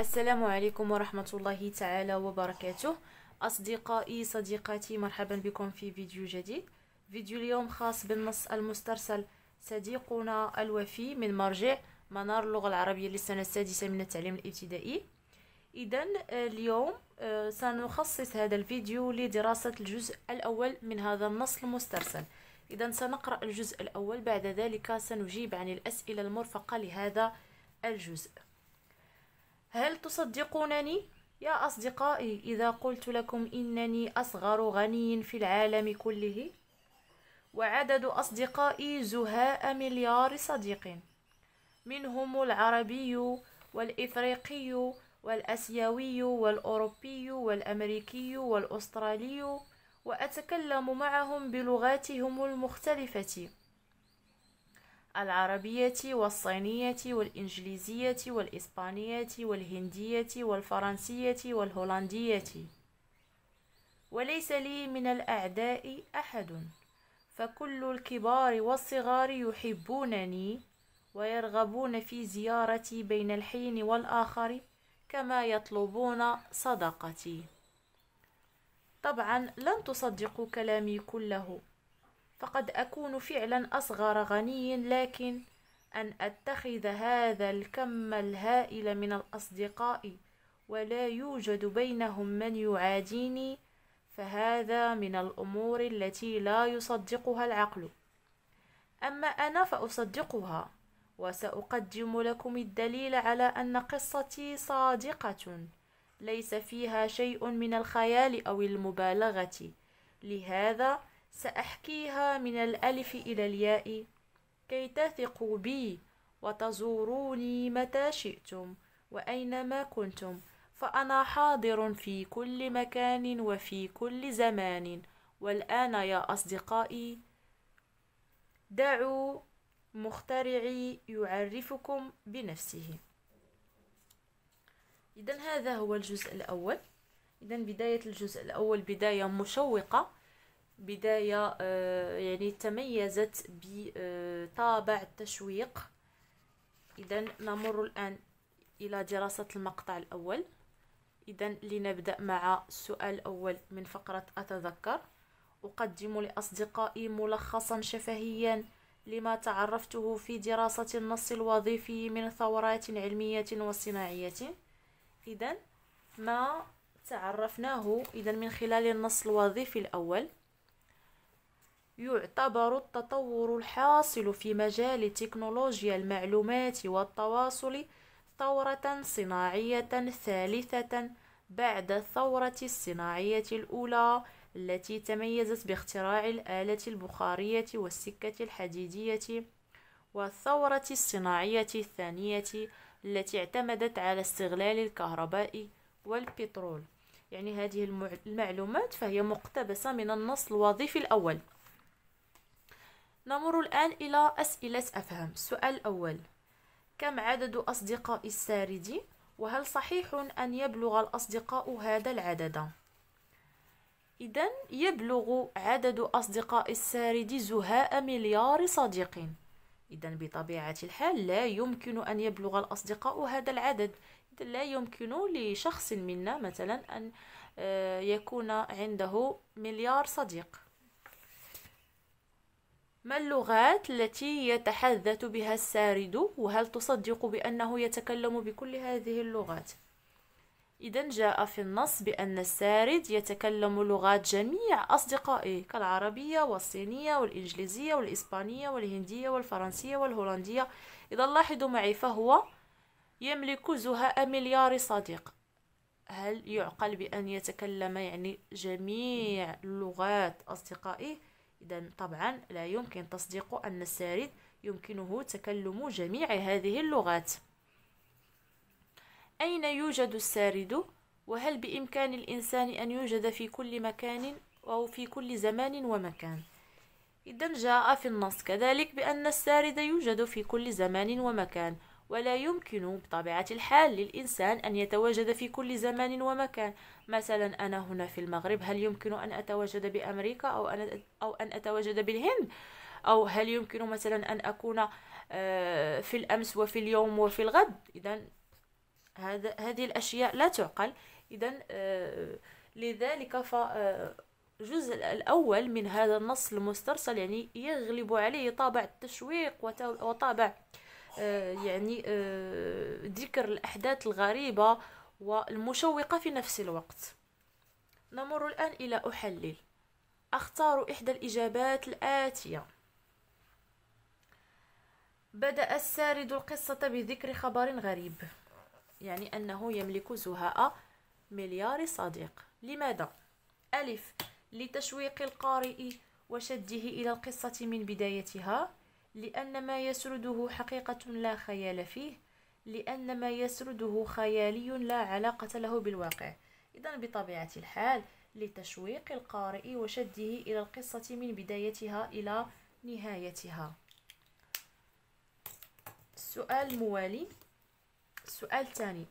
السلام عليكم ورحمة الله تعالى وبركاته أصدقائي صديقاتي مرحبا بكم في فيديو جديد فيديو اليوم خاص بالنص المسترسل صديقنا الوفي من مرجع منار اللغة العربية للسنة السادسة من التعليم الابتدائي إذا آه، اليوم آه، سنخصص هذا الفيديو لدراسة الجزء الأول من هذا النص المسترسل إذا سنقرأ الجزء الأول بعد ذلك سنجيب عن الأسئلة المرفقة لهذا الجزء هل تصدقونني يا أصدقائي إذا قلت لكم إنني أصغر غني في العالم كله وعدد أصدقائي زهاء مليار صديق منهم العربي والإفريقي والأسيوي والأوروبي والأمريكي والأسترالي وأتكلم معهم بلغاتهم المختلفة العربية والصينية والإنجليزية والإسبانية والهندية والفرنسية والهولندية وليس لي من الأعداء أحد فكل الكبار والصغار يحبونني ويرغبون في زيارتي بين الحين والآخر كما يطلبون صدقتي طبعا لن تصدقوا كلامي كله فقد أكون فعلا أصغر غني لكن أن أتخذ هذا الكم الهائل من الأصدقاء ولا يوجد بينهم من يعاديني فهذا من الأمور التي لا يصدقها العقل أما أنا فأصدقها وسأقدم لكم الدليل على أن قصتي صادقة ليس فيها شيء من الخيال أو المبالغة لهذا سأحكيها من الألف إلى الياء كي تثقوا بي وتزوروني متى شئتم وأينما كنتم فأنا حاضر في كل مكان وفي كل زمان والآن يا أصدقائي دعوا مخترعي يعرفكم بنفسه إذا هذا هو الجزء الأول إذا بداية الجزء الأول بداية مشوقة بداية آه، يعني تميزت بطابع آه، التشويق إذا نمر الآن إلى دراسة المقطع الأول إذا لنبدأ مع السؤال الأول من فقرة أتذكر أقدم لأصدقائي ملخصا شفهيا لما تعرفته في دراسة النص الوظيفي من ثورات علمية وصناعية إذا ما تعرفناه إذا من خلال النص الوظيفي الأول يعتبر التطور الحاصل في مجال تكنولوجيا المعلومات والتواصل ثورة صناعية ثالثة بعد الثورة الصناعية الأولى التي تميزت باختراع الآلة البخارية والسكة الحديدية والثورة الصناعية الثانية التي اعتمدت على استغلال الكهرباء والبترول يعني هذه المعلومات فهي مقتبسة من النص الوظيفي الأول نمر الآن إلى أسئلة أفهم السؤال الأول كم عدد أصدقاء السارد؟ وهل صحيح أن يبلغ الأصدقاء هذا العدد؟ إذا يبلغ عدد أصدقاء السارد زهاء مليار صديق إذا بطبيعة الحال لا يمكن أن يبلغ الأصدقاء هذا العدد إذا لا يمكن لشخص منا مثلا أن آه، يكون عنده مليار صديق ما اللغات التي يتحدث بها السارد وهل تصدق بأنه يتكلم بكل هذه اللغات إذا جاء في النص بأن السارد يتكلم لغات جميع أصدقائه كالعربية والصينية والإنجليزية والإسبانية والهندية والفرنسية والهولندية إذا لاحظوا معي فهو يملك زهاء مليار صديق هل يعقل بأن يتكلم يعني جميع لغات أصدقائه إذا طبعا لا يمكن تصديق أن السارد يمكنه تكلم جميع هذه اللغات أين يوجد السارد؟ وهل بإمكان الإنسان أن يوجد في كل مكان أو في كل زمان ومكان؟ إذا جاء في النص كذلك بأن السارد يوجد في كل زمان ومكان ولا يمكن بطبيعة الحال للإنسان أن يتواجد في كل زمان ومكان مثلا أنا هنا في المغرب هل يمكن أن أتواجد بأمريكا أو أن, أو أن أتواجد بالهند أو هل يمكن مثلا أن أكون آه، في الأمس وفي اليوم وفي الغد إذا هذا هذه الأشياء لا تعقل إذا آه، لذلك ف آه، الجزء الأول من هذا النص المسترسل يعني يغلب عليه طابع التشويق وطابع آه، يعني آه، ذكر الأحداث الغريبة والمشوقة في نفس الوقت نمر الآن إلى أحلل أختار إحدى الإجابات الآتية بدأ السارد القصة بذكر خبر غريب يعني أنه يملك زهاء مليار صديق لماذا؟ ألف لتشويق القارئ وشده إلى القصة من بدايتها لأن ما يسرده حقيقة لا خيال فيه لأن ما يسرده خيالي لا علاقة له بالواقع إذا بطبيعة الحال لتشويق القارئ وشده إلى القصة من بدايتها إلى نهايتها السؤال الموالي السؤال الثاني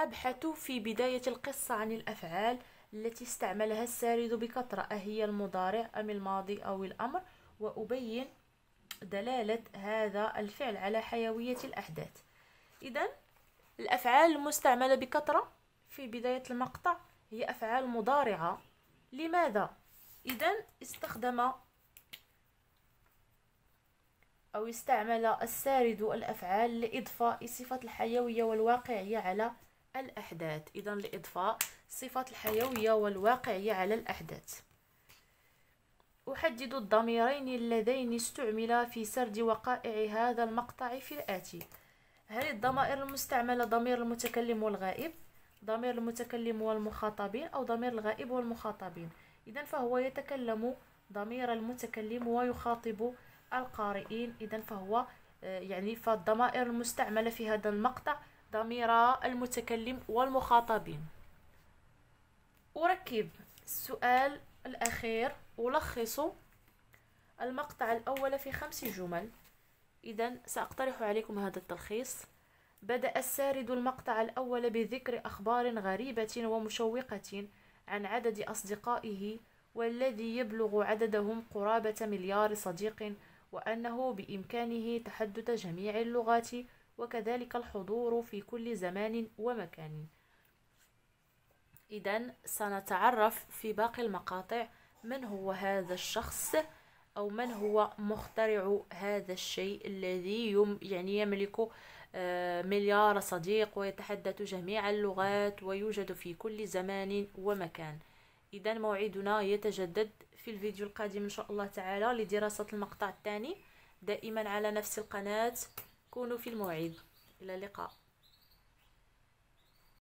أبحث في بداية القصة عن الأفعال التي استعملها السارد بكثرة أهي المضارع أم الماضي أو الأمر وأبين دلالة هذا الفعل على حيوية الأحداث إذا الأفعال المستعملة بكثرة في بداية المقطع هي أفعال مضارعة لماذا؟ إذا استخدم أو استعمل السارد الأفعال لإضفاء صفة الحيوية والواقعية على الأحداث إذا لإضفاء صفة الحيوية والواقعية على الأحداث أحدد الضميرين اللذين استعملا في سرد وقائع هذا المقطع في الآتي هل الضمائر المستعملة ضمير المتكلم والغائب ضمير المتكلم والمخاطبين أو ضمير الغائب والمخاطبين إذا فهو يتكلم ضمير المتكلم ويخاطب القارئين إذا فهو آه، يعني فالضمائر المستعملة في هذا المقطع ضمير المتكلم والمخاطبين أركب السؤال الأخير ألخص المقطع الأول في خمس جمل إذا سأقترح عليكم هذا التلخيص بدأ السارد المقطع الأول بذكر أخبار غريبة ومشوقة عن عدد أصدقائه والذي يبلغ عددهم قرابة مليار صديق وأنه بإمكانه تحدث جميع اللغات وكذلك الحضور في كل زمان ومكان إذا سنتعرف في باقي المقاطع من هو هذا الشخص أو من هو مخترع هذا الشيء الذي يم يعني يملك آه، مليار صديق ويتحدث جميع اللغات ويوجد في كل زمان ومكان إذا موعدنا يتجدد في الفيديو القادم إن شاء الله تعالى لدراسة المقطع الثاني دائما على نفس القناة كونوا في الموعد إلى اللقاء